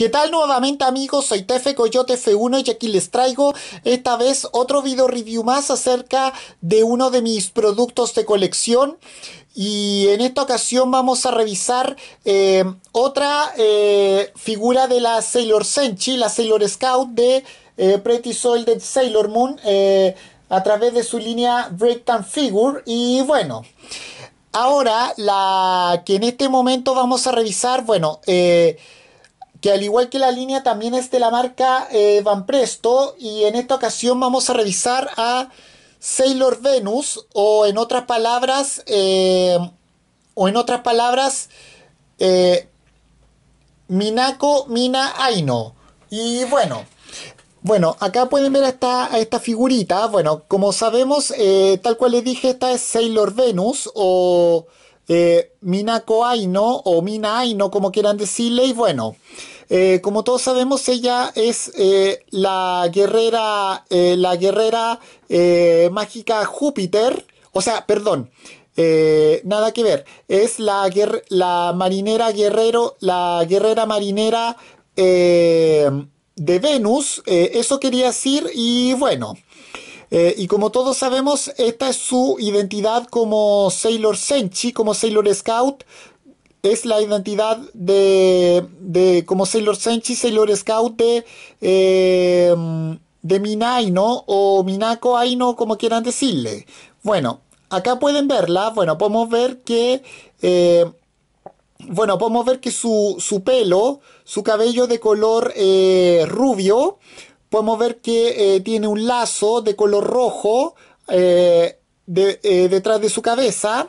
¿Qué tal nuevamente amigos? Soy Tefe Coyote F1 y aquí les traigo esta vez otro video review más acerca de uno de mis productos de colección y en esta ocasión vamos a revisar eh, otra eh, figura de la Sailor Senchi, la Sailor Scout de eh, Pretty de Sailor Moon a través de su línea Breakdown Figure y bueno... Ahora, la que en este momento vamos a revisar, bueno, que al igual que la línea también es de la marca eh, Van Presto y en esta ocasión vamos a revisar a Sailor Venus o en otras palabras eh, o en otras palabras eh, Minako Mina Aino y bueno bueno, acá pueden ver esta, esta figurita. Bueno, como sabemos, tal cual les dije, esta es Sailor Venus o eh, Minako Aino o Mina Aino, como quieran decirle, y bueno. Eh, como todos sabemos, ella es eh, la guerrera, eh, la guerrera mágica Júpiter. O sea, perdón, nada que ver. Es la, la marinera guerrero, la guerrera marinera de Venus. eso quería decir y bueno. Eh, y como todos sabemos, esta es su identidad como Sailor Senchi, como Sailor Scout. Es la identidad de, de como Sailor Senchi, Sailor Scout de, eh, de Minai, ¿no? O Minako Aino, como quieran decirle. Bueno, acá pueden verla. Bueno, podemos ver que... Eh, bueno, podemos ver que su, pelo, su cabello de color rubio, podemos ver que eh, tiene un lazo de color rojo eh, eh, detrás de su cabeza.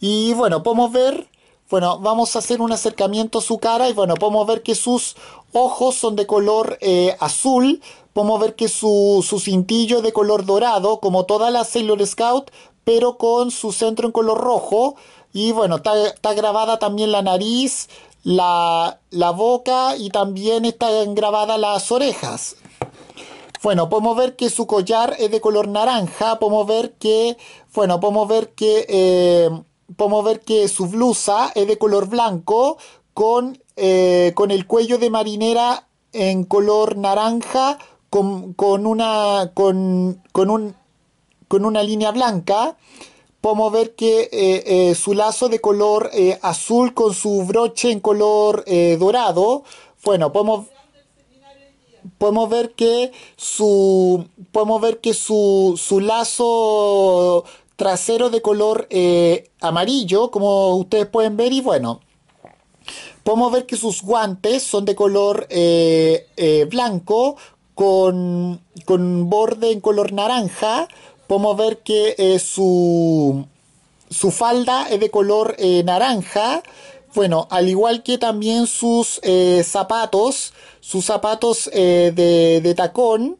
Y bueno, podemos ver, bueno, vamos a hacer un acercamiento a su cara y bueno, podemos ver que sus ojos son de color azul. Podemos ver que su, su cintillo de color dorado, como toda la Sailor Scout, pero con su centro en color rojo. Y bueno, está, grabada también la nariz, la, la boca y también están grabadas las orejas. Bueno, podemos ver que su collar es de color naranja, podemos ver que, bueno, podemos ver que, eh, podemos ver que su blusa es de color blanco con, eh, con el cuello de marinera en color naranja con, una, con, un, con una línea blanca. Podemos ver que eh, su lazo de color azul con su broche en color dorado. Bueno, podemos podemos ver que su podemos ver que su, lazo trasero de color eh, amarillo como ustedes pueden ver y bueno podemos ver que sus guantes son de color eh, eh, blanco con, con, borde en color naranja podemos ver que su su falda es de color naranja bueno, al igual que también sus eh, zapatos, sus zapatos eh, de, de, tacón,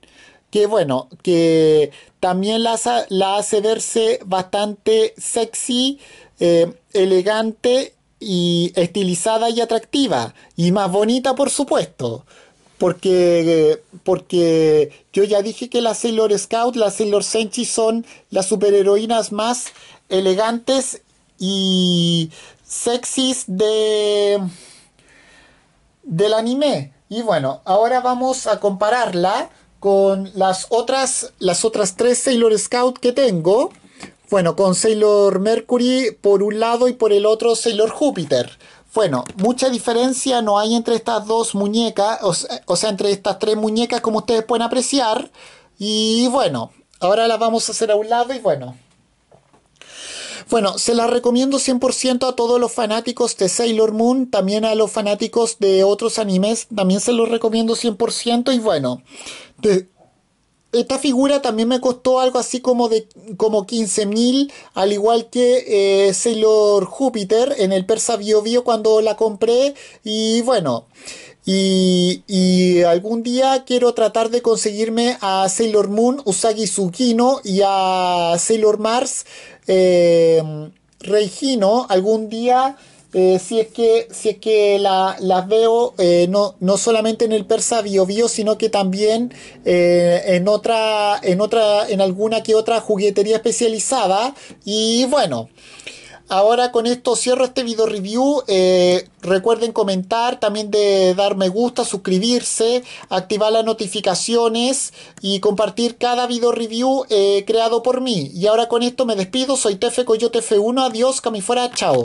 que bueno, que también la, la hace verse bastante sexy, eh, elegante y estilizada y atractiva. Y más bonita, por supuesto. Porque, porque yo ya dije que la Sailor Scout, las Sailor Senchi son las superheroínas más elegantes y sexys de del anime. Y bueno, ahora vamos a compararla con las otras las otras tres Sailor Scout que tengo. Bueno, con Sailor Mercury por un lado y por el otro Sailor Júpiter. Bueno, mucha diferencia no hay entre estas dos muñecas, o, o sea, entre estas tres muñecas como ustedes pueden apreciar. Y bueno, ahora las vamos a hacer a un lado y bueno, bueno, se la recomiendo 100% a todos los fanáticos de Sailor Moon, también a los fanáticos de otros animes, también se los recomiendo 100% y bueno, esta figura también me costó algo así como de como 15.000, al igual que eh, Sailor Júpiter en el Persa Bio, Bio cuando la compré y bueno, y, y, algún día quiero tratar de conseguirme a Sailor Moon, Usagi Tsukino y a Sailor Mars eh, Regino algún día, eh, si es que, si es que las veo eh, no, no, solamente en el persa Bio, Bio sino que también eh, en otra, en otra, en alguna que otra juguetería especializada. Y bueno ahora con esto cierro este video review. Eh, recuerden comentar, también de dar me gusta, suscribirse, activar las notificaciones y compartir cada video review eh, creado por mí. Y ahora con esto me despido. Soy Tefe Coyote F1. Adiós, que fuera. Chao.